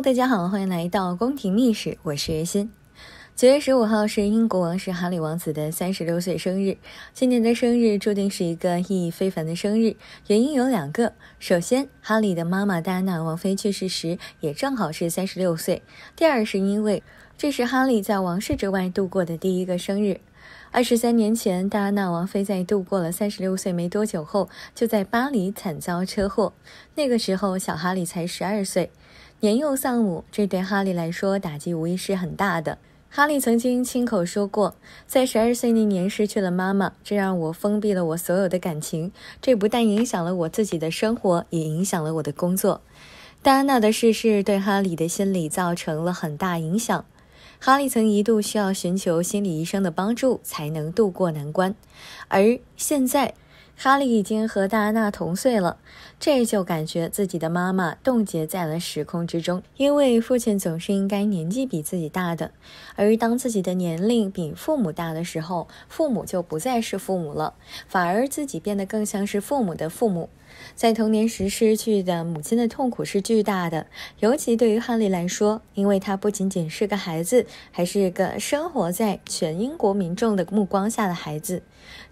大家好，欢迎来到宫廷秘史，我是月心。九月十五号是英国王室哈里王子的三十六岁生日。今年的生日注定是一个意义非凡的生日，原因有两个。首先，哈里的妈妈戴安娜王妃去世时也正好是三十六岁；第二，是因为这是哈里在王室之外度过的第一个生日。二十三年前，戴安娜王妃在度过了三十六岁没多久后，就在巴黎惨遭车祸。那个时候，小哈里才十二岁。年幼丧母，这对哈利来说打击无疑是很大的。哈利曾经亲口说过，在十二岁那年失去了妈妈，这让我封闭了我所有的感情。这不但影响了我自己的生活，也影响了我的工作。戴安娜的逝世对哈利的心理造成了很大影响。哈利曾一度需要寻求心理医生的帮助才能度过难关，而现在。哈利已经和戴安娜同岁了，这就感觉自己的妈妈冻结在了时空之中。因为父亲总是应该年纪比自己大的，而当自己的年龄比父母大的时候，父母就不再是父母了，反而自己变得更像是父母的父母。在童年时失去的母亲的痛苦是巨大的，尤其对于哈利来说，因为他不仅仅是个孩子，还是个生活在全英国民众的目光下的孩子。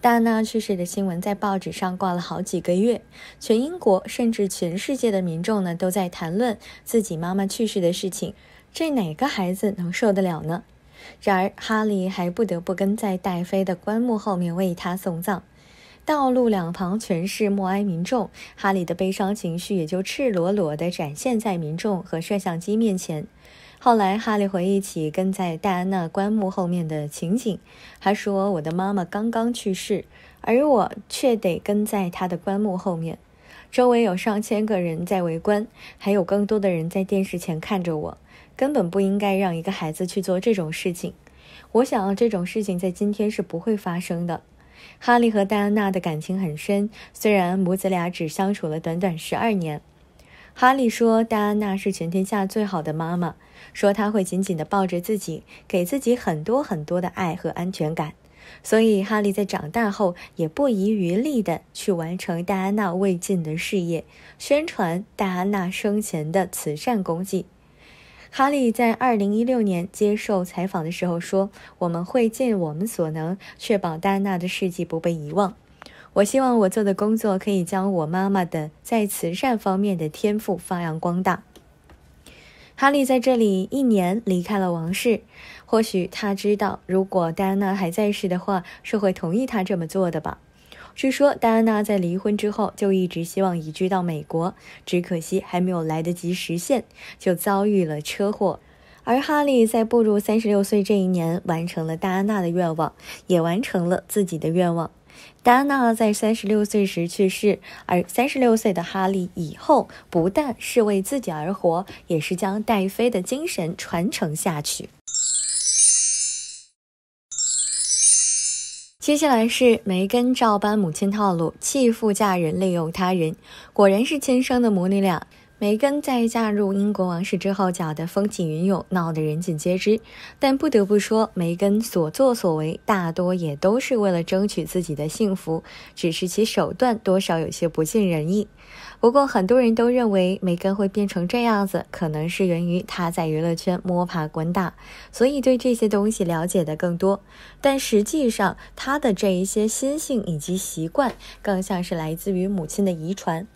戴安娜去世的新闻在报。报纸上挂了好几个月，全英国甚至全世界的民众呢，都在谈论自己妈妈去世的事情。这哪个孩子能受得了呢？然而，哈利还不得不跟在戴妃的棺木后面为她送葬。道路两旁全是默哀民众，哈利的悲伤情绪也就赤裸裸地展现在民众和摄像机面前。后来，哈利回忆起跟在戴安娜棺木后面的情景。他说：“我的妈妈刚刚去世，而我却得跟在她的棺木后面。周围有上千个人在围观，还有更多的人在电视前看着我。根本不应该让一个孩子去做这种事情。我想，这种事情在今天是不会发生的。”哈利和戴安娜的感情很深，虽然母子俩只相处了短短十二年。哈利说：“戴安娜是全天下最好的妈妈，说她会紧紧地抱着自己，给自己很多很多的爱和安全感。”所以，哈利在长大后也不遗余力地去完成戴安娜未尽的事业，宣传戴安娜生前的慈善功绩。哈利在二零一六年接受采访的时候说：“我们会尽我们所能，确保戴安娜的事迹不被遗忘。”我希望我做的工作可以将我妈妈的在慈善方面的天赋发扬光大。哈利在这里一年离开了王室，或许他知道，如果戴安娜还在世的话，是会同意他这么做的吧。据说戴安娜在离婚之后就一直希望移居到美国，只可惜还没有来得及实现，就遭遇了车祸。而哈利在步入三十六岁这一年，完成了戴安娜的愿望，也完成了自己的愿望。戴安娜在三十六岁时去世，而三十六岁的哈利以后不但是为自己而活，也是将戴妃的精神传承下去。接下来是梅根照搬母亲套路，弃父嫁人，利用他人，果然是亲生的母女俩。梅根在嫁入英国王室之后，搅得风起云涌，闹得人尽皆知。但不得不说，梅根所作所为大多也都是为了争取自己的幸福，只是其手段多少有些不尽人意。不过，很多人都认为梅根会变成这样子，可能是源于她在娱乐圈摸爬滚打，所以对这些东西了解的更多。但实际上，她的这一些心性以及习惯，更像是来自于母亲的遗传。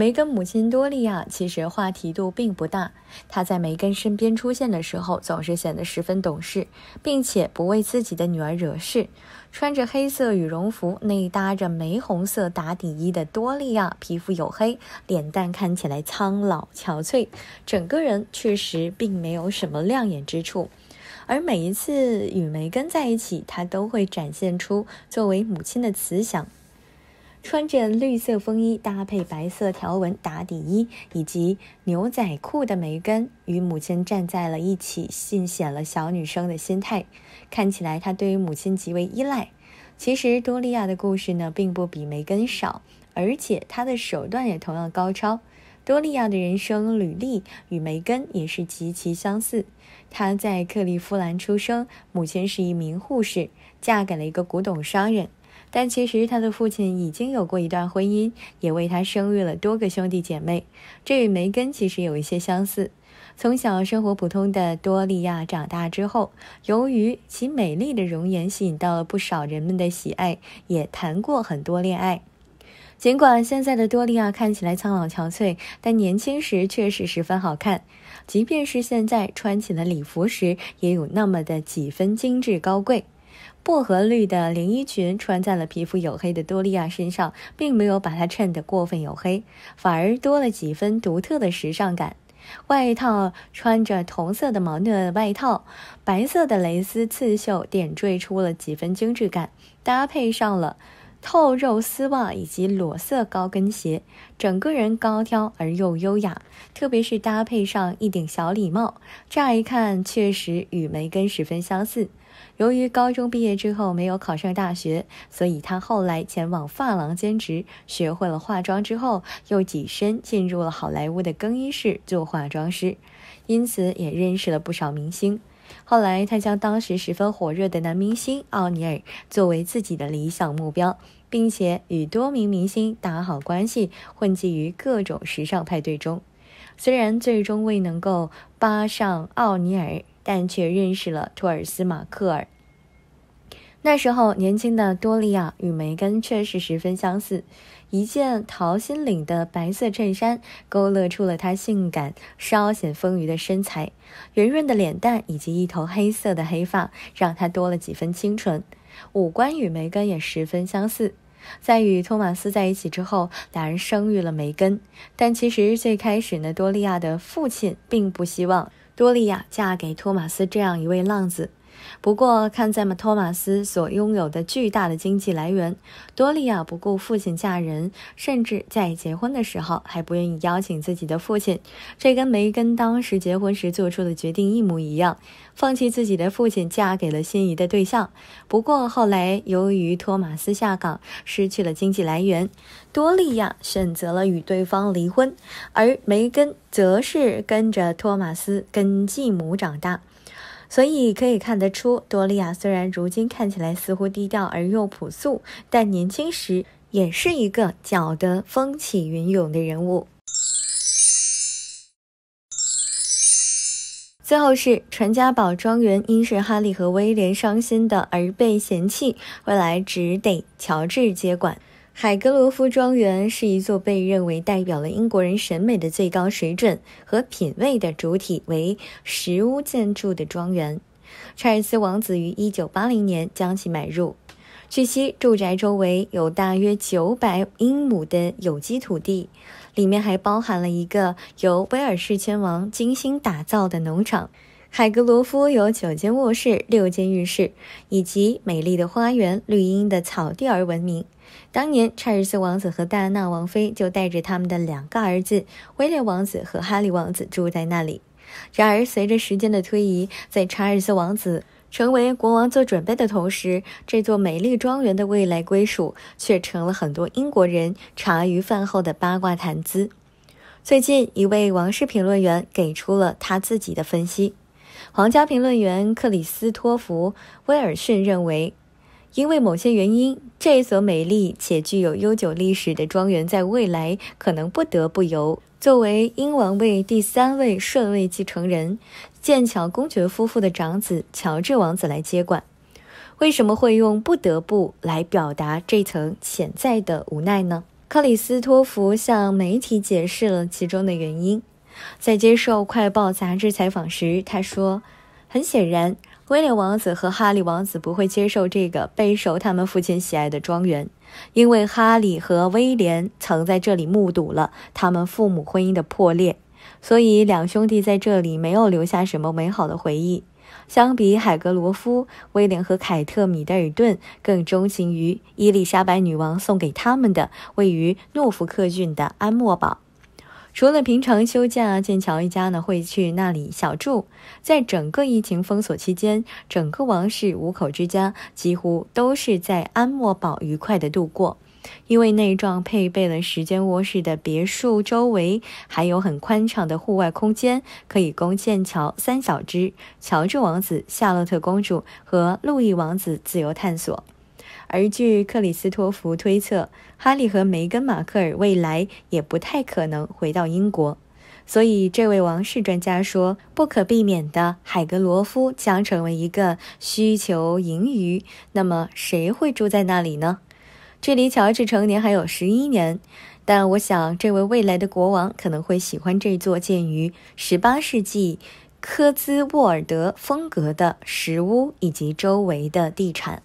梅根母亲多利亚其实话题度并不大，她在梅根身边出现的时候总是显得十分懂事，并且不为自己的女儿惹事。穿着黑色羽绒服内搭着玫红色打底衣的多利亚，皮肤黝黑，脸蛋看起来苍老憔悴，整个人确实并没有什么亮眼之处。而每一次与梅根在一起，她都会展现出作为母亲的慈祥。穿着绿色风衣搭配白色条纹打底衣以及牛仔裤的梅根，与母亲站在了一起，尽显了小女生的心态。看起来她对于母亲极为依赖。其实多利亚的故事呢，并不比梅根少，而且她的手段也同样高超。多利亚的人生履历与梅根也是极其相似。她在克利夫兰出生，母亲是一名护士，嫁给了一个古董商人。但其实他的父亲已经有过一段婚姻，也为他生育了多个兄弟姐妹，这与梅根其实有一些相似。从小生活普通的多利亚长大之后，由于其美丽的容颜吸引到了不少人们的喜爱，也谈过很多恋爱。尽管现在的多利亚看起来苍老憔悴，但年轻时确实十分好看，即便是现在穿起了礼服时，也有那么的几分精致高贵。薄荷绿的连衣裙穿在了皮肤黝黑的多利亚身上，并没有把它衬得过分黝黑，反而多了几分独特的时尚感。外套穿着同色的毛呢外套，白色的蕾丝刺绣点缀出了几分精致感，搭配上了。透肉丝袜以及裸色高跟鞋，整个人高挑而又优雅，特别是搭配上一顶小礼帽，乍一看确实与梅根十分相似。由于高中毕业之后没有考上大学，所以他后来前往发廊兼职，学会了化妆之后，又跻身进入了好莱坞的更衣室做化妆师，因此也认识了不少明星。后来，他将当时十分火热的男明星奥尼尔作为自己的理想目标，并且与多名明星打好关系，混迹于各种时尚派对中。虽然最终未能够巴上奥尼尔，但却认识了托尔斯马克尔。那时候，年轻的多利亚与梅根确实十分相似。一件桃心领的白色衬衫勾勒出了她性感、稍显丰腴的身材，圆润的脸蛋以及一头黑色的黑发，让她多了几分清纯。五官与梅根也十分相似。在与托马斯在一起之后，两人生育了梅根。但其实最开始呢，多利亚的父亲并不希望多利亚嫁给托马斯这样一位浪子。不过，看在嘛托马斯所拥有的巨大的经济来源，多利亚不顾父亲嫁人，甚至在结婚的时候还不愿意邀请自己的父亲。这跟梅根当时结婚时做出的决定一模一样，放弃自己的父亲，嫁给了心仪的对象。不过后来，由于托马斯下岗，失去了经济来源，多利亚选择了与对方离婚，而梅根则是跟着托马斯跟继母长大。所以可以看得出，多利亚虽然如今看起来似乎低调而又朴素，但年轻时也是一个搅得风起云涌的人物。最后是传家宝庄园因是哈利和威廉伤心的而被嫌弃，未来只得乔治接管。海格罗夫庄园是一座被认为代表了英国人审美的最高水准和品味的主体为石屋建筑的庄园。查尔斯王子于一九八零年将其买入。据悉，住宅周围有大约九百英亩的有机土地，里面还包含了一个由威尔士亲王精心打造的农场。海格罗夫有九间卧室、六间浴室以及美丽的花园、绿荫的草地而闻名。当年，查尔斯王子和戴安娜王妃就带着他们的两个儿子威廉王子和哈利王子住在那里。然而，随着时间的推移，在查尔斯王子成为国王做准备的同时，这座美丽庄园的未来归属却成了很多英国人茶余饭后的八卦谈资。最近，一位王室评论员给出了他自己的分析。皇家评论员克里斯托弗·威尔逊认为。因为某些原因，这所美丽且具有悠久历史的庄园在未来可能不得不由作为英王位第三位顺位继承人，剑桥公爵夫妇的长子乔治王子来接管。为什么会用“不得不”来表达这层潜在的无奈呢？克里斯托弗向媒体解释了其中的原因。在接受《快报》杂志采访时，他说：“很显然。”威廉王子和哈利王子不会接受这个备受他们父亲喜爱的庄园，因为哈利和威廉曾在这里目睹了他们父母婚姻的破裂，所以两兄弟在这里没有留下什么美好的回忆。相比海格罗夫，威廉和凯特米德尔顿更钟情于伊丽莎白女王送给他们的位于诺福克郡的安莫堡。除了平常休假，剑桥一家呢会去那里小住。在整个疫情封锁期间，整个王室五口之家几乎都是在安莫堡愉快的度过。因为那幢配备了时间卧室的别墅周围还有很宽敞的户外空间，可以供剑桥三小只乔治王子、夏洛特公主和路易王子自由探索。而据克里斯托弗推测，哈利和梅根·马克尔未来也不太可能回到英国，所以这位王室专家说，不可避免的，海格罗夫将成为一个需求盈余。那么，谁会住在那里呢？距离乔治成年还有十一年，但我想，这位未来的国王可能会喜欢这座建于18世纪科兹沃尔德风格的石屋以及周围的地产。